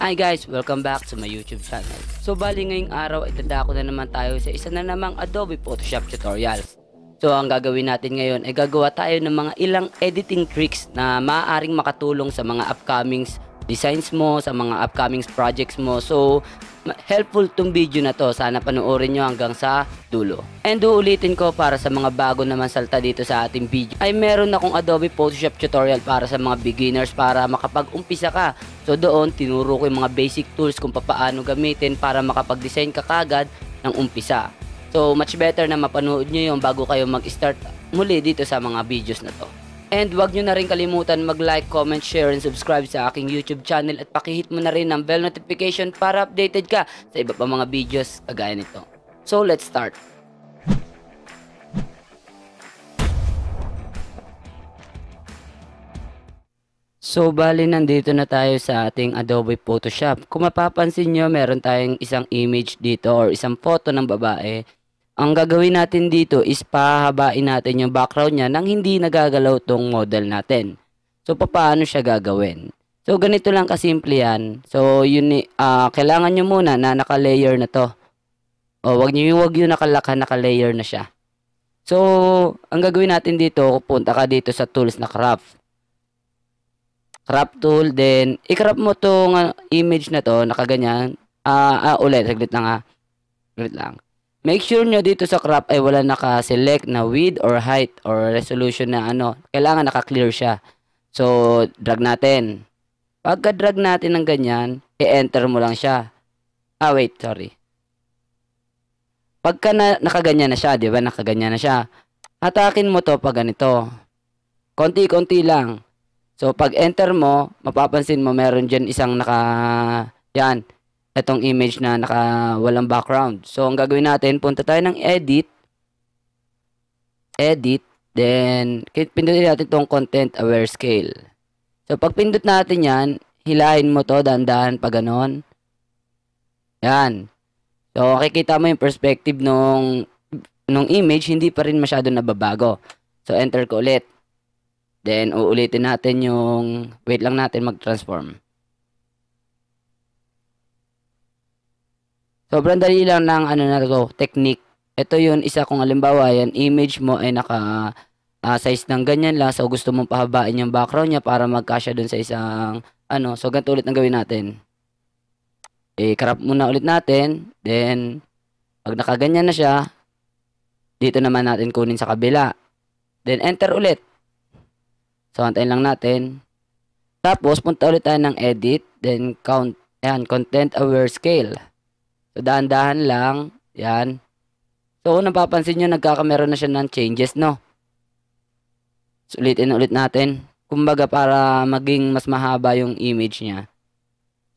Hi guys, welcome back to my YouTube channel. So bali ngayong araw ay dadako na naman tayo sa isa na namang Adobe Photoshop tutorial. So ang gagawin natin ngayon ay gagawa tayo ng mga ilang editing tricks na maaaring makatulong sa mga upcoming designs mo, sa mga upcoming projects mo. So, helpful tong video na to. Sana panoorin nyo hanggang sa dulo. And uulitin ko para sa mga bago naman salta dito sa ating video ay meron akong Adobe Photoshop tutorial para sa mga beginners para makapag-umpisa ka. So doon, tinuro ko yung mga basic tools kung paano gamitin para makapag-design ka kagad ng umpisa. So much better na mapanood nyo yung bago kayo mag-start muli dito sa mga videos na to. And wag nyo na rin kalimutan mag-like, comment, share, and subscribe sa aking YouTube channel at pakihit mo na rin ang bell notification para updated ka sa iba pa mga videos kagaya nito. So let's start! So bali nandito na tayo sa ating Adobe Photoshop. Kung mapapansin nyo meron tayong isang image dito or isang photo ng babae ang gagawin natin dito is pahabain natin yung background niya nang hindi nagagalaw tong model natin. So, paano siya gagawin? So, ganito lang kasimple yan. So, yun, uh, kailangan nyo muna na naka-layer na to. O, oh, wag nyo yung wag yung nakalaka, naka-layer na siya. So, ang gagawin natin dito, punta ka dito sa tools na craft. Craft tool, then, i-crop mo tong uh, image na to, nakaganyan. Ah, uh, uh, ulit, saglit lang ha. Ulit lang. Make sure nyo dito sa crop ay wala naka-select na width or height or resolution na ano. Kailangan naka-clear siya. So, drag natin. Pagka-drag natin ng ganyan, i-enter mo lang siya. Ah, wait, sorry. Pagka na, nakaganyan na siya, di ba? Nakaganyan na siya. Atakin mo to pag ganito. Konti-konti lang. So, pag enter mo, mapapansin mo meron dyan isang naka... Yan itong image na naka walang background. So, ang gagawin natin, punta tayo ng edit. Edit. Then, pindutin natin itong content aware scale. So, pag pindut natin yan, hilahin mo to dandan pa ganon. Yan. So, kikita mo yung perspective nung, nung image, hindi pa rin masyado nababago. So, enter ko ulit. Then, uulitin natin yung, wait lang natin mag-transform. Sobrang dali lang ng ano na to, technique. Ito yun, isa kung halimbawa, yan, image mo ay eh, naka uh, size ng ganyan lang. So, gusto mong pahabain yung background niya para magkasya dun sa isang ano. So, ganito ulit ang gawin natin. I-crop muna ulit natin. Then, pag nakaganyan na siya, dito naman natin kunin sa kabila. Then, enter ulit. So, antayin lang natin. Tapos, punta ulit tayo ng edit. Then, count. Ayan, content aware scale. So, dahan-dahan lang. Yan. So, kung napapansin nyo, nagkakamera na siya ng changes, no? So, ulitin ulit natin. Kumbaga, para maging mas mahaba yung image niya.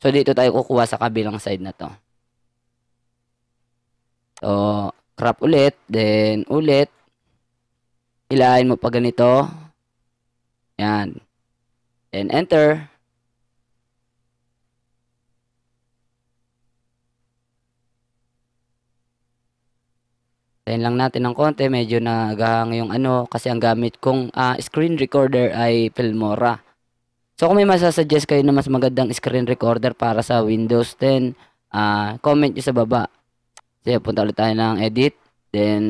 So, dito tayo kukuha sa kabilang side na to. So, crop ulit. Then, ulit. Hilahin mo pa ganito. Yan. Then, enter. Tayin lang natin ng konti, medyo nagahang yung ano, kasi ang gamit kong uh, screen recorder ay Filmora. So kung may masasuggest kayo na mas magandang screen recorder para sa Windows 10, uh, ah, comment nyo sa baba. So punta ulit tayo ng edit, then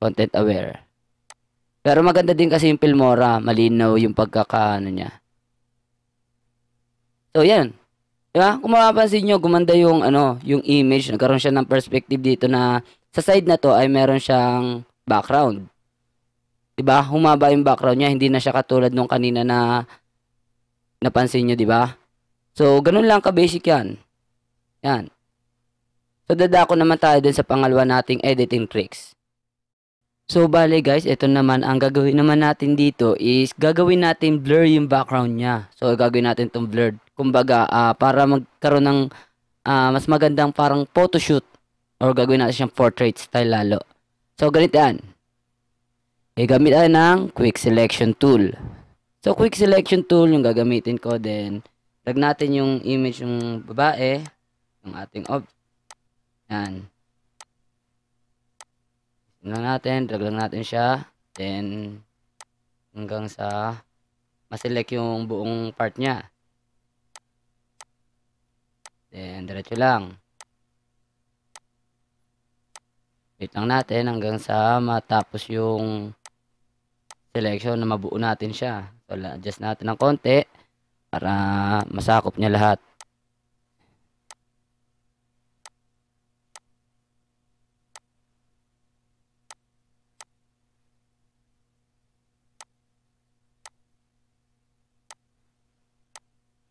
content aware. Pero maganda din kasi yung Filmora, malinaw yung pagkakaano niya. So yan, Diba? Kung mapapansin nyo, gumanda yung, ano, yung image. Nagkaroon siya ng perspective dito na sa side na to ay meron siyang background. 'Di ba? Humaba yung background niya, hindi na siya katulad nung kanina na napansin niyo, 'di ba? So, ganun lang ka basic 'yan. Yan. So, dadako naman tayo dun sa pangalawa nating editing tricks. So, bale guys, ito naman, ang gagawin naman natin dito is gagawin natin blur yung background niya. So, gagawin natin itong blurred. Kumbaga, uh, para magkaroon ng uh, mas magandang parang photoshoot or gagawin natin siyang portrait style lalo. So, ganito yan. Gagamit tayo ng quick selection tool. So, quick selection tool yung gagamitin ko. Then, lag natin yung image ng babae. Yung ating ob. Yan. Lang natin. Drag lang natin siya. Then, hanggang sa maselect yung buong part niya. Then, diretso lang. Wait lang natin hanggang sa matapos yung selection na mabuo natin siya. So, adjust natin ng konti para masakop niya lahat.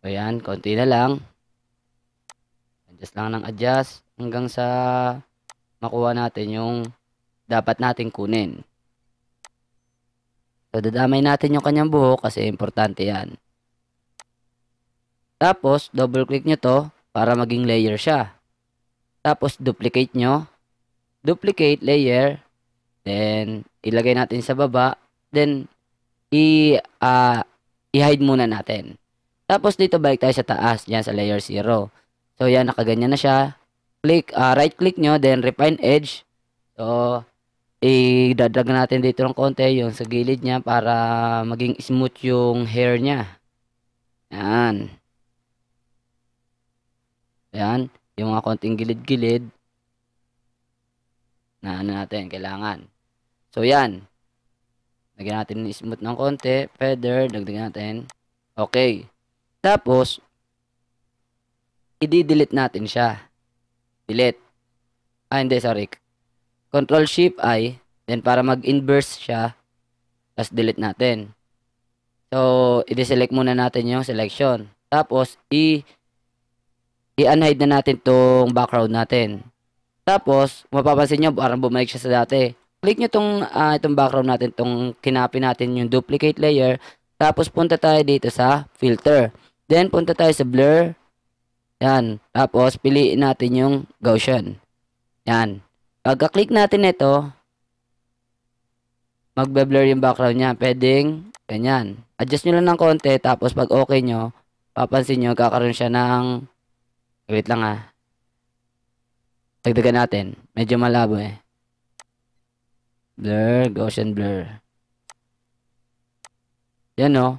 Ayan, konti na lang. Adjust lang ng adjust hanggang sa makuha natin yung dapat nating kunin. So, dadamay natin yung kanyang buhok kasi importante yan. Tapos, double click nyo to para maging layer siya. Tapos, duplicate nyo. Duplicate layer. Then, ilagay natin sa baba. Then, i, uh, i-hide muna natin. Tapos, dito balik tayo sa taas, dyan sa layer 0. So, yan, nakaganyan na siya click, uh, right click nyo, then refine edge. So, idagdag natin dito ng konti yung sa gilid niya para maging smooth yung hair niya. Yan. Yan. Yung mga konting gilid-gilid na ano natin, kailangan. So, yan. Lagyan natin smooth ng konti. Feather, dagdagan natin. Okay. Tapos, i-delete natin siya delete. Ah, hindi, sorry. Control Shift I, then para mag-inverse siya, tapos delete natin. So, i-deselect muna natin yung selection. Tapos, i- i-unhide na natin tong background natin. Tapos, mapapansin nyo, parang bumalik siya sa dati. Click nyo tong, uh, itong background natin, tong kinapin natin yung duplicate layer. Tapos, punta tayo dito sa filter. Then, punta tayo sa blur. Yan. Tapos, piliin natin yung Gaussian. Yan. Pagka-click natin ito, magbe-blur yung background niya. Pwedeng, ganyan. Adjust nyo lang ng konti, tapos pag okay nyo, papansin nyo, kakaroon siya ng, wait lang ha. Ah. Tagdagan natin. Medyo malabo eh. Blur, Gaussian blur. Yan o. Oh.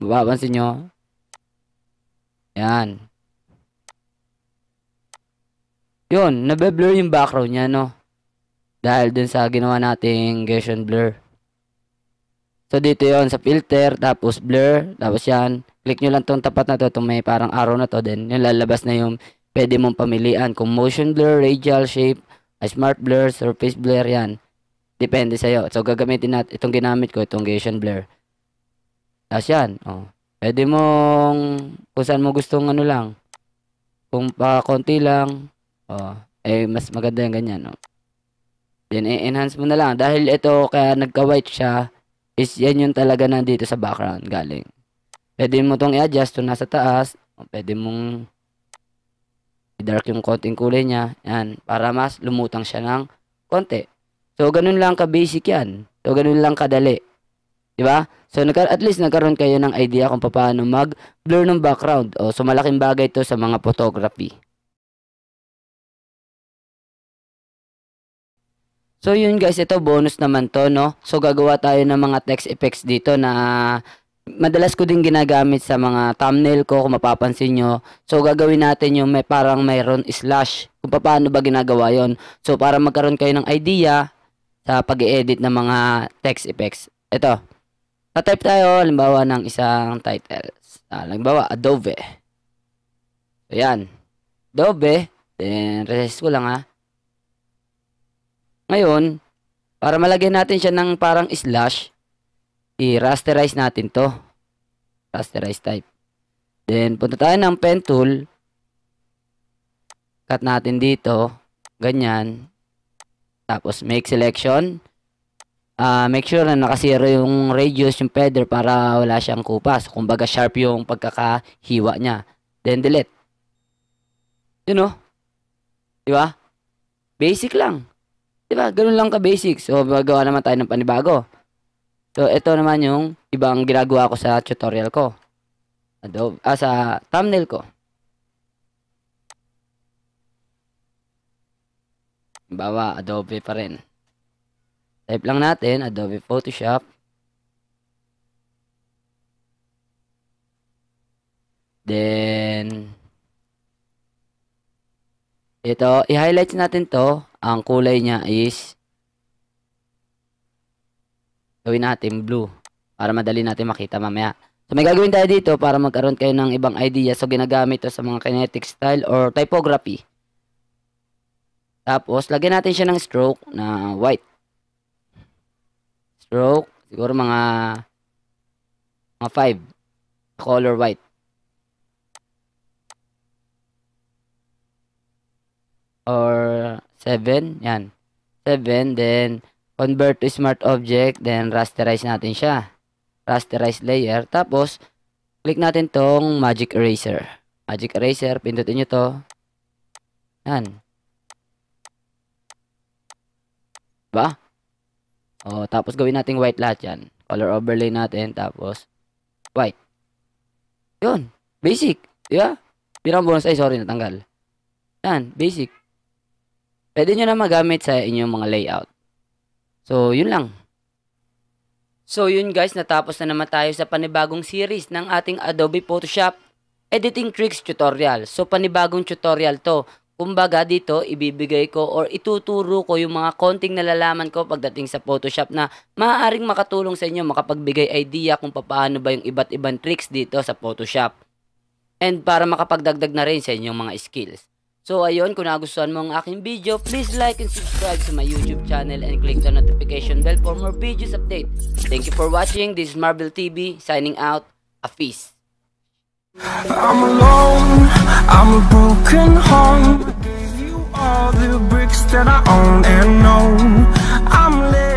No? Mapapansin nyo, Ayan. Yun, nabe-blur yung background niya, no? Dahil dun sa ginawa nating Gaussian blur. So, dito yon sa filter, tapos blur, tapos yan. Click nyo lang tong tapat na to, itong may parang arrow na to, then yung lalabas na yung pwede mong pamilian. Kung motion blur, radial shape, smart blur, surface blur, yan. Depende sa'yo. So, gagamitin natin, itong ginamit ko, itong Gaussian blur. Tapos yan, oh. Pwede mong kung saan mo gustong ano lang. Kung pa ah, konti lang. Oh, eh mas maganda yung ganyan, no. Yan, e, enhance mo na lang. Dahil ito, kaya nagka-white siya, is yan yung talaga nandito sa background galing. Pwede mo tong i-adjust to nasa taas. pwede mong i-dark yung konting kulay niya. Yan, para mas lumutang siya ng konti. So, ganun lang ka-basic yan. So, ganun lang kadali. Di ba? So nagka, at least nagkaroon kayo ng idea kung paano mag-blur ng background. O, so malaking bagay ito sa mga photography. So yun guys, ito bonus naman to, no? So gagawa tayo ng mga text effects dito na madalas ko din ginagamit sa mga thumbnail ko kung mapapansin nyo. So gagawin natin yung may parang mayroon slash kung paano ba ginagawa yon So para magkaroon kayo ng idea sa pag-edit ng mga text effects. Ito. Na-type tayo, halimbawa, ng isang title. Ah, halimbawa, Adobe. So, Adobe. Then, resist ko lang, ha. Ah. Ngayon, para malagyan natin siya ng parang slash, i-rasterize natin to. Rasterize type. Then, punta tayo ng pen tool. Cut natin dito. Ganyan. Tapos, make selection uh, make sure na nakasira yung radius, yung feather para wala siyang kupas. Kumbaga sharp yung pagkakahiwa niya. Then delete. Yun know? Oh. Di ba? Basic lang. Di ba? Ganun lang ka basic. So, magawa naman tayo ng panibago. So, ito naman yung ibang ginagawa ko sa tutorial ko. Adobe, ah, sa thumbnail ko. Bawa, Adobe pa rin. Type lang natin, Adobe Photoshop. Then, ito, i-highlight natin to. Ang kulay niya is gawin natin blue para madali natin makita mamaya. So may gagawin tayo dito para magkaroon kayo ng ibang idea. So ginagamit to sa mga kinetic style or typography. Tapos lagyan natin siya ng stroke na white stroke, siguro mga mga 5 color white. Or 7, yan. 7, then convert to smart object, then rasterize natin siya. Rasterize layer, tapos click natin tong magic eraser. Magic eraser, pindutin niyo to. Yan. Oh, tapos gawin nating white lahat yan. Color overlay natin, tapos white. 'Yon. Basic. Di ba? bonus ay, sorry, natanggal. Yan, basic. Pwede niyo na magamit sa inyong mga layout. So, yun lang. So, yun guys, natapos na naman tayo sa panibagong series ng ating Adobe Photoshop editing tricks tutorial. So, panibagong tutorial to Kumbaga dito, ibibigay ko or ituturo ko yung mga konting nalalaman ko pagdating sa Photoshop na maaaring makatulong sa inyo makapagbigay idea kung paano ba yung iba't ibang tricks dito sa Photoshop. And para makapagdagdag na rin sa inyong mga skills. So ayun, kung nagustuhan mo ang aking video, please like and subscribe sa my YouTube channel and click the notification bell for more videos update. Thank you for watching. This is Marvel TV signing out. Afis. I'm alone, I'm a broken home I Gave you all the bricks that I own and know I'm living